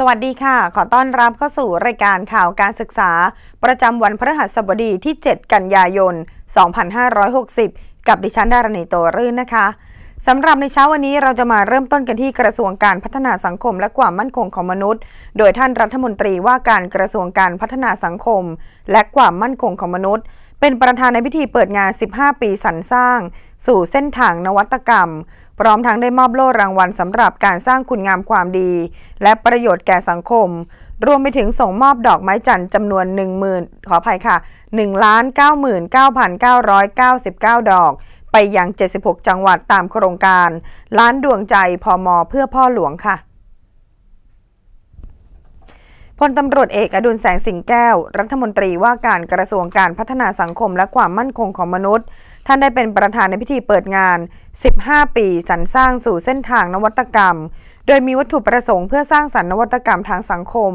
สวัสดีค่ะ ขอต้อนรับเข้าสู่รายการข่าวการศึกษา ประจำวันพฤหัสบดีที่ 7 กันยายน 2560 กับดิฉัน ดารณีโตรื่นนะคะสำหรับในเช้าวันนี้เราจะมาเริ่มต้นกันที่กระทรวงการพัฒนาสังคมและความมั่นคงของมนุษย์ โดยท่านรัฐมนตรีว่าการกระทรวงการพัฒนาสังคมและความมั่นคงของมนุษย์เป็นประธานในพิธีเปิดงาน 15 ปีสรรสร้าง สู่เส้นทางนวัตกรรม พร้อมทั้งได้มอบโล่รางวัลสำหรับการสร้างคุณงามความดี และประโยชน์แก่สังคม รวมไปถึงส่งมอบดอกไม้จันทร์จำนวน 10,000ขออภัยค่ะ1,99,999 ดอก ไปยัง76 จังหวัดตามโครงการ ล้านดวงใจพอมอเพื่อพ่อหลวงค่ะพลตำรวจเอกอดุลแสงสิงแก้ว รัฐมนตรีว่าการกระทรวงการพัฒนาสังคมและความมั่นคงของมนุษย์ ท่านได้เป็นประธานในพิธีเปิดงาน 15 ปี สรรสร้างสู่เส้นทางนวัตกรรม โดยมีวัตถุประสงค์เพื่อสร้างสรรค์นวัตกรรมทางสังคม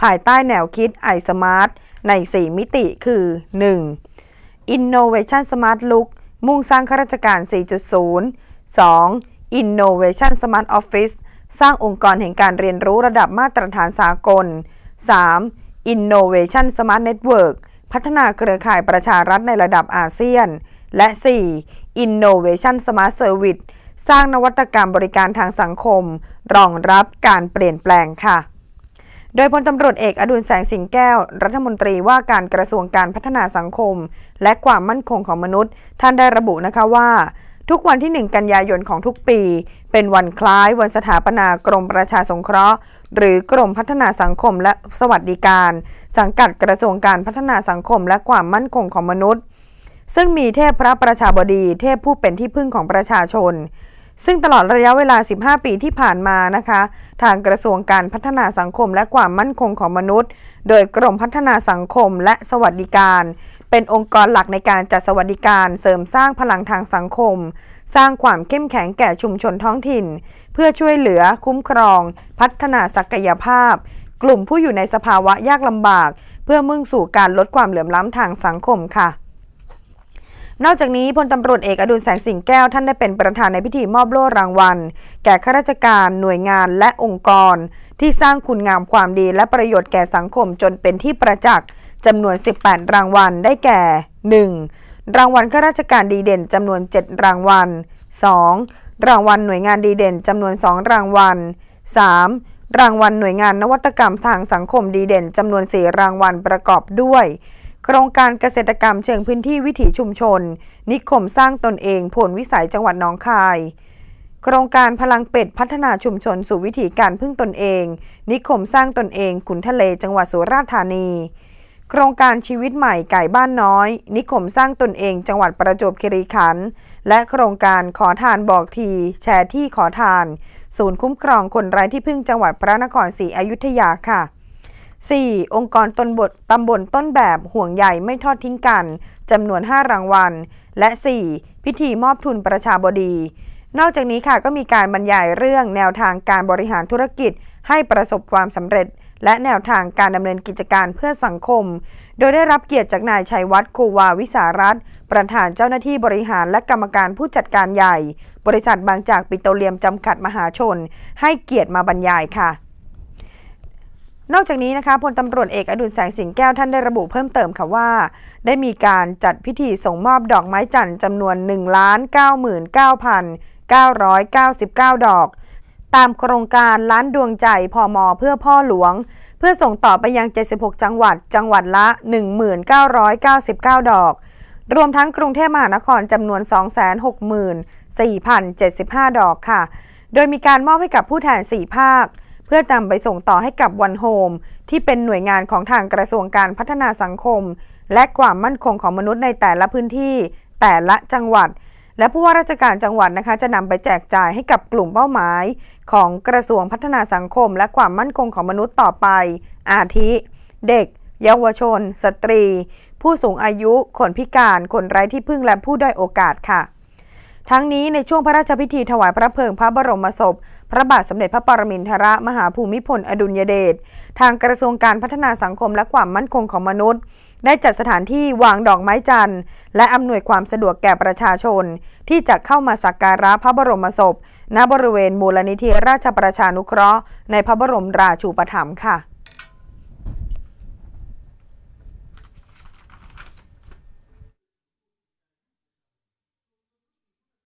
ภายใต้แนวคิดไอสมาร์ทใน 4 มิติ คือ 1. Innovation Smart Look มุ่งสร้างข้าราชการ 4.0 2. Innovation Smart Office สร้างองค์กรแห่งการเรียนรู้ระดับมาตรฐานสากล 3. Innovation Smart Network พัฒนาเครือข่ายประชารัฐในระดับอาเซียน และ 4. Innovation Smart Service สร้างนวัตกรรมบริการทางสังคม รองรับการเปลี่ยนแปลงค่ะ โดยพลตำรวจเอกอดุลแสงสิงแก้ว รัฐมนตรีว่าการกระทรวงการพัฒนาสังคม และความมั่นคงของมนุษย์ ท่านได้ระบุนะคะว่าทุกวันที่1กันยายนของทุกปีเป็นวันคล้ายวันสถาปนากรมประชาสงเคราะห์ หรือกรมพัฒนาสังคมและสวัสดิการ สังกัดกระทรวงการพัฒนาสังคมและความมั่นคงของมนุษย์ ซึ่งมีเทพพระประชาบดีเทพผู้เป็นที่พึ่งของประชาชน ซึ่งตลอดระยะเวลา 15 ปีที่ผ่านมานะคะทางกระทรวงการพัฒนาสังคมและความมั่นคงของมนุษย์ โดยกรมพัฒนาสังคมและสวัสดิการเป็นองค์กรหลักในการจัดสวัสดิการ เสริมสร้างพลังทางสังคม สร้างความเข้มแข็งแก่ชุมชนท้องถิ่น เพื่อช่วยเหลือ คุ้มครอง พัฒนาศักยภาพ กลุ่มผู้อยู่ในสภาวะยากลำบาก เพื่อมุ่งสู่การลดความเหลื่อมล้ำทางสังคมค่ะนอกจากนี้พลตำรวจเอกอดุลแสงสิงแก้วท่านได้เป็นประธานในพิธีมอบโล่รางวัล แก่ข้าราชการ หน่วยงานและองค์กร ที่สร้างคุณงามความดีและประโยชน์แก่สังคมจนเป็นที่ประจักษ์จำนวน 18 รางวัลได้แก่ 1. รางวัลข้าราชการดีเด่นจำนวน 7 รางวัล 2. รางวัลหน่วยงานดีเด่นจำนวน 2 รางวัล 3. รางวัลหน่วยงานนวัตกรรมทางสังคมดีเด่นจำนวน 4 รางวัลประกอบด้วยโครงการเกษตรกรรมเชิงพื้นที่วิถีชุมชน นิคมสร้างตนเองผลวิสัยจังหวัดน้องคาย โครงการพลังเป็ดพัฒนาชุมชนสู่วิถีการพึ่งตนเอง นิคมสร้างตนเองขุนทะเลจังหวัดสุราษฎร์ธานี โครงการชีวิตใหม่ไก่บ้านน้อย นิคมสร้างตนเองจังหวัดประจวบคีรีขันธ์และโครงการขอทานบอกทีแชร์ที่ขอทาน ศูนย์คุ้มครองคนไร้ที่พึ่งจังหวัดพระนครศรีอยุธยาค่ะ 4. องค์กรตนบทตำบลต้นแบบห่วงใหญ่ไม่ทอดทิ้งกันจำนวน 5 รางวัล และ 4. พิธีมอบทุนประชาบดี นอกจากนี้ค่ะก็มีการบรรยายเรื่อง แนวทางการบริหารธุรกิจให้ประสบความสำเร็จ และแนวทางการดำเนินกิจการเพื่อสังคม โดยได้รับเกียรติจากนายชัยวัฒน์ควาวิสารัตประธานเจ้าหน้าที่บริหารและกรรมการผู้จัดการใหญ่ บริษัทบางจากปิโตรเลียมจำกัดมหาชน ให้เกียรติมาบรรยายค่ะนอกจากนี้นะคะพลตำรวจเอกอดุลแสงสิงแก้วท่านได้ระบุเพิ่มเติมค่ะว่า ได้มีการจัดพิธีส่งมอบดอกไม้จันทร์จำนวน 1 9 9 9 9 9 ดอก ตามโครงการล้านดวงใจพอมอเพื่อพ่อหลวง เพื่อส่งต่อไปยัง 76 จังหวัดจังหวัดละ 1999 ดอก รวมทั้งกรุงเทพมหานครจำนวน264,075 ดอกค่ะ โดยมีการมอบให้กับผู้แทน4ภาคเพื่อนำไปส่งต่อให้กับวันโฮมที่เป็นหน่วยงานของทางกระทรวงการพัฒนาสังคมและความมั่นคงของมนุษย์ในแต่ละพื้นที่ แต่ละจังหวัด และผู้ว่าราชการจังหวัดนะคะ จะนำไปแจกจ่ายให้กับกลุ่มเป้าหมายของกระทรวงพัฒนาสังคม และความมั่นคงของมนุษย์ต่อไป อาทิ เด็ก เยาวชน สตรี ผู้สูงอายุ คนพิการ คนไร้ที่พึ่งและผู้ด้อยโอกาสค่ะทั้งนี้ในช่วงพระราชพิธีถวายพระเพลิงพระบรมศพพระบาทสมเด็จพระปรมินทรมหาภูมิพลอดุลยเดชทางกระทรวงการพัฒนาสังคมและความมั่นคงของมนุษย์ ได้จัดสถานที่วางดอกไม้จันทร์และอำนวยความสะดวกแก่ประชาชน ที่จะเข้ามาสักการะพระบรมศพ ณบริเวณมูลนิธิราชประชานุเคราะห์ในพระบรมราชูปถัมภ์ค่ะ